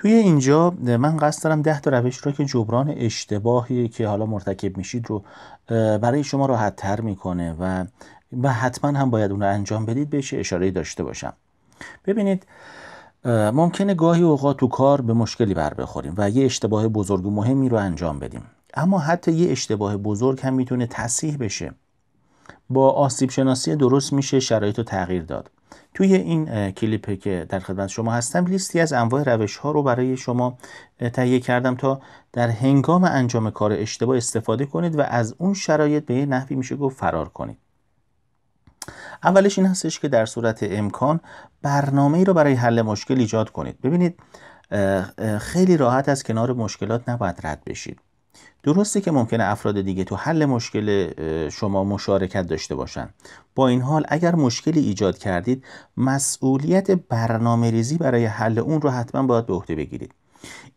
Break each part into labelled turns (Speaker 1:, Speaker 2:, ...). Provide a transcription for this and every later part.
Speaker 1: توی اینجا من قصد دارم ده تا روش رو که جبران اشتباهی که حالا مرتکب میشید رو برای شما راحت تر میکنه و و حتما هم باید اون رو انجام بدید بهش اشاره داشته باشم ببینید ممکنه گاهی اوقات تو کار به مشکلی بر بخوریم و یه اشتباه بزرگ و مهمی رو انجام بدیم اما حتی یه اشتباه بزرگ هم میتونه تصحیح بشه با آسیب شناسی درست میشه شرایط رو تغییر داد توی این کلیپ که در خدمت شما هستم لیستی از انواع روش ها رو برای شما تهیه کردم تا در هنگام انجام کار اشتباه استفاده کنید و از اون شرایط به نحوی میشه گفت فرار کنید اولش این هستش که در صورت امکان برنامه ای رو برای حل مشکل ایجاد کنید ببینید خیلی راحت از کنار مشکلات نباید رد بشید درسته که ممکنه افراد دیگه تو حل مشکل شما مشارکت داشته باشن با این حال اگر مشکلی ایجاد کردید مسئولیت برنامه ریزی برای حل اون رو حتما باید به عهده بگیرید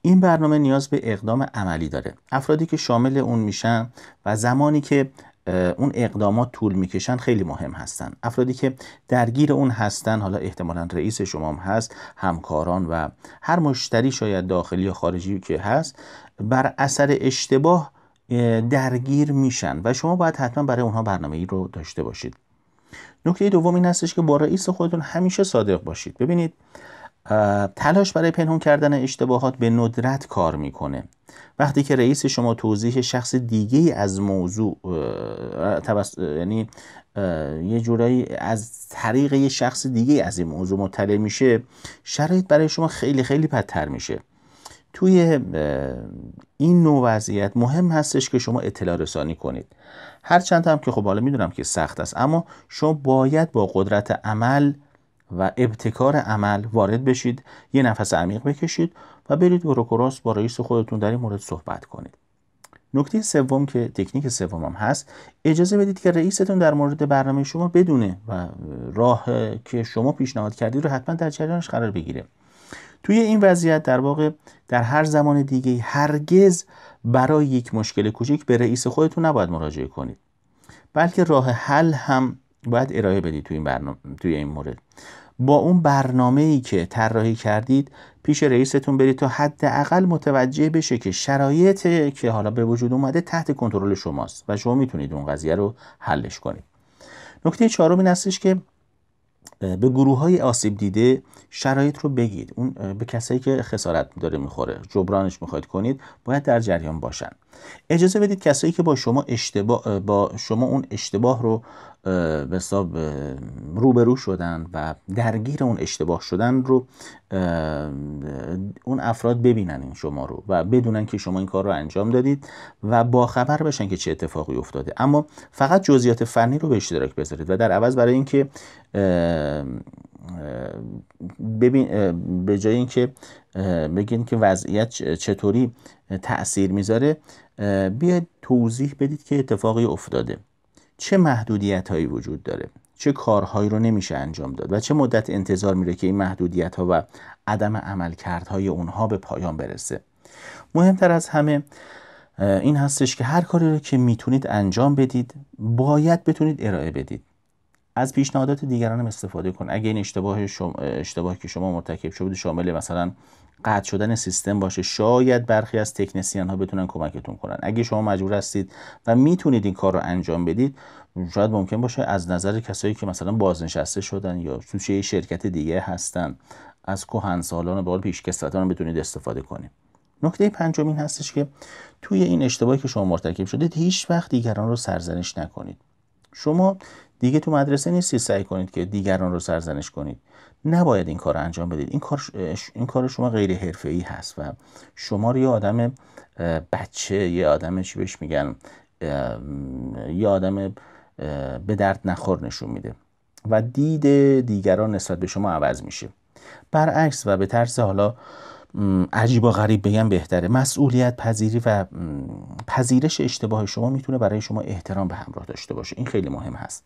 Speaker 1: این برنامه نیاز به اقدام عملی داره افرادی که شامل اون میشن و زمانی که اون اقدامات طول میکشن خیلی مهم هستن افرادی که درگیر اون هستن حالا احتمالا رئیس شما هم هست همکاران و هر مشتری شاید داخلی یا خارجی که هست بر اثر اشتباه درگیر میشن و شما باید حتما برای اونها برنامه ای رو داشته باشید نکته دوم این هستش که با رئیس خودتون همیشه صادق باشید ببینید تلاش برای پنهون کردن اشتباهات به ندرت کار میکنه وقتی که رئیس شما توضیح شخص دیگه از موضوع یعنی یه جورایی از طریق یه شخص دیگه از این موضوع مطلع میشه شرایط برای شما خیلی خیلی بدتر میشه توی این نوع وضعیت مهم هستش که شما اطلاع رسانی کنید هرچند هم که خب حالا میدونم که سخت است اما شما باید با قدرت عمل و ابتکار عمل وارد بشید یه نفس عمیق بکشید و برید بروکراس با رئیس خودتون در این مورد صحبت کنید نکته سوم که تکنیک سوم هم هست اجازه بدید که رئیستون در مورد برنامه شما بدونه و راه که شما پیشنهاد کردید رو حتما در جریانش قرار بگیره توی این وضعیت در واقع در هر زمان دیگه هرگز برای یک مشکل کوچیک به رئیس خودتون نباید مراجعه کنید بلکه راه حل هم باید ارائه بدید توی این برنامه توی این مورد با اون برنامه ای که طراحی کردید پیش رئیستون برید تا حداقل متوجه بشه که شرایط که حالا به وجود اومده تحت کنترل شماست و شما میتونید اون قضیه رو حلش کنید نکته چهارم این هستش که به گروه های آسیب دیده شرایط رو بگید اون به کسایی که خسارت داره میخوره جبرانش میخواید کنید باید در جریان باشن اجازه بدید کسایی که با شما اشتباه با شما اون اشتباه رو به حساب روبرو شدن و درگیر اون اشتباه شدن رو اون افراد ببینن این شما رو و بدونن که شما این کار رو انجام دادید و با خبر بشن که چه اتفاقی افتاده اما فقط جزئیات فنی رو به اشتراک بذارید و در عوض برای اینکه ببین به جای اینکه بگین که وضعیت چطوری تاثیر میذاره بیاید توضیح بدید که اتفاقی افتاده چه محدودیت هایی وجود داره چه کارهایی رو نمیشه انجام داد و چه مدت انتظار میره که این محدودیت ها و عدم های اونها به پایان برسه مهمتر از همه این هستش که هر کاری رو که میتونید انجام بدید باید بتونید ارائه بدید از پیشنهادات دیگران هم استفاده کن اگه این اشتباه شما که شما مرتکب شده شامل مثلا قطع شدن سیستم باشه شاید برخی از تکنسین ها بتونن کمکتون کنن اگه شما مجبور هستید و میتونید این کار رو انجام بدید شاید ممکن باشه از نظر کسایی که مثلا بازنشسته شدن یا توی شرکت دیگه هستن از کهنسالان و بال پیش پیشکسوتان بتونید استفاده کنید نکته پنجم این هستش که توی این اشتباهی که شما مرتکب شدید هیچ وقت دیگران رو سرزنش نکنید شما دیگه تو مدرسه نیستی سعی کنید که دیگران رو سرزنش کنید نباید این کار رو انجام بدید این کار, این کار شما غیر ای هست و شما رو یه آدم بچه یه آدم چی بهش میگن یه آدم به درد نخور نشون میده و دید دیگران نسبت به شما عوض میشه برعکس و به طرز حالا عجیب و غریب بگم بهتره مسئولیت پذیری و پذیرش اشتباه شما میتونه برای شما احترام به همراه داشته باشه این خیلی مهم هست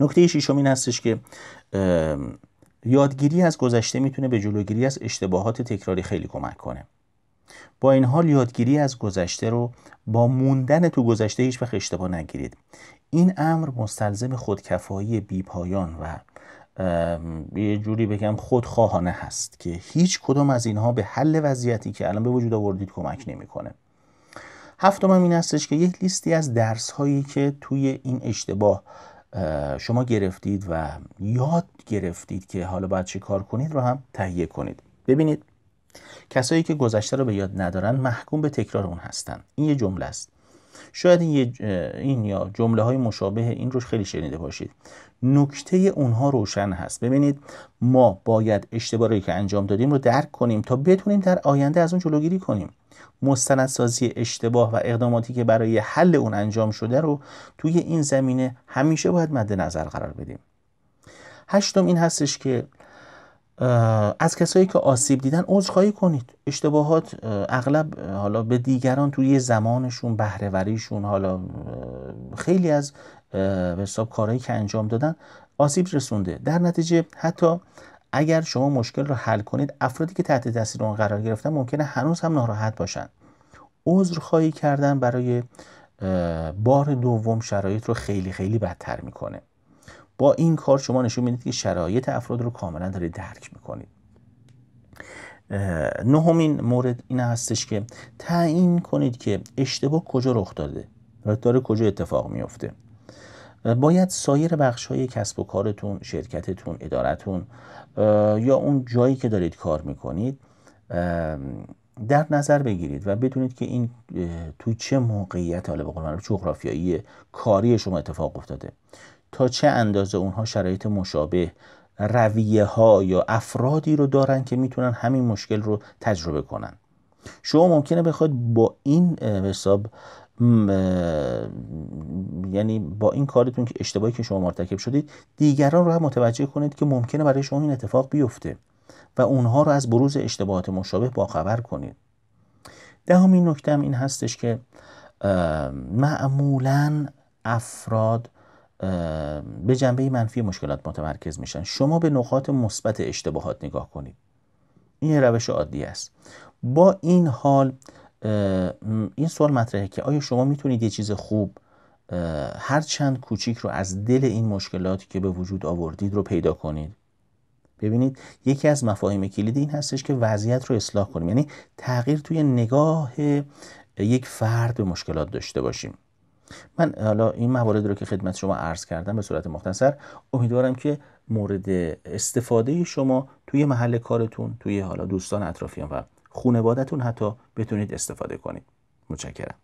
Speaker 1: نکته ششم این هستش که یادگیری از گذشته میتونه به جلوگیری از اشتباهات تکراری خیلی کمک کنه با این حال یادگیری از گذشته رو با موندن تو گذشته هیچ وقت اشتباه نگیرید این امر مستلزم خودکفایی بیپایان و یه جوری بگم خودخواهانه هست که هیچ کدام از اینها به حل وضعیتی که الان به وجود آوردید کمک نمیکنه. هفتم این هستش که یک لیستی از درس هایی که توی این اشتباه شما گرفتید و یاد گرفتید که حالا باید چه کار کنید رو هم تهیه کنید ببینید کسایی که گذشته رو به یاد ندارن محکوم به تکرار اون هستن این یه جمله است شاید این, این یا جمله های مشابه این روش خیلی شنیده باشید نکته اونها روشن هست ببینید ما باید اشتباهی که انجام دادیم رو درک کنیم تا بتونیم در آینده از اون جلوگیری کنیم مستندسازی اشتباه و اقداماتی که برای حل اون انجام شده رو توی این زمینه همیشه باید مد نظر قرار بدیم هشتم این هستش که از کسایی که آسیب دیدن خواهی کنید اشتباهات اغلب حالا به دیگران توی زمانشون بهرهوریشون حالا خیلی از به کارهایی که انجام دادن آسیب رسونده در نتیجه حتی اگر شما مشکل رو حل کنید افرادی که تحت تاثیر اون قرار گرفتن ممکنه هنوز هم ناراحت باشن خواهی کردن برای بار دوم شرایط رو خیلی خیلی بدتر میکنه با این کار شما نشون میدید که شرایط افراد رو کاملا دارید درک میکنید نهمین مورد این هستش که تعیین کنید که اشتباه کجا رخ داده و داره کجا اتفاق میفته باید سایر بخش های کسب و کارتون شرکتتون ادارتون یا اون جایی که دارید کار میکنید در نظر بگیرید و بدونید که این تو چه موقعیت حالا بقول من جغرافیایی کاری شما اتفاق افتاده تا چه اندازه اونها شرایط مشابه رویه ها یا افرادی رو دارن که میتونن همین مشکل رو تجربه کنن شما ممکنه بخواید با این حساب یعنی با این کارتون که اشتباهی که شما مرتکب شدید دیگران رو هم متوجه کنید که ممکنه برای شما این اتفاق بیفته و اونها رو از بروز اشتباهات مشابه باخبر کنید دهمین نکته هم این هستش که معمولا افراد به جنبه منفی مشکلات متمرکز میشن شما به نقاط مثبت اشتباهات نگاه کنید این روش عادی است با این حال این سوال مطرحه که آیا شما میتونید یه چیز خوب هر چند کوچیک رو از دل این مشکلاتی که به وجود آوردید رو پیدا کنید ببینید یکی از مفاهیم کلیدی این هستش که وضعیت رو اصلاح کنیم یعنی تغییر توی نگاه یک فرد به مشکلات داشته باشیم من حالا این موارد رو که خدمت شما عرض کردم به صورت مختصر امیدوارم که مورد استفاده شما توی محل کارتون توی حالا دوستان اطرافیان و خونوادتون حتی بتونید استفاده کنید متشکرم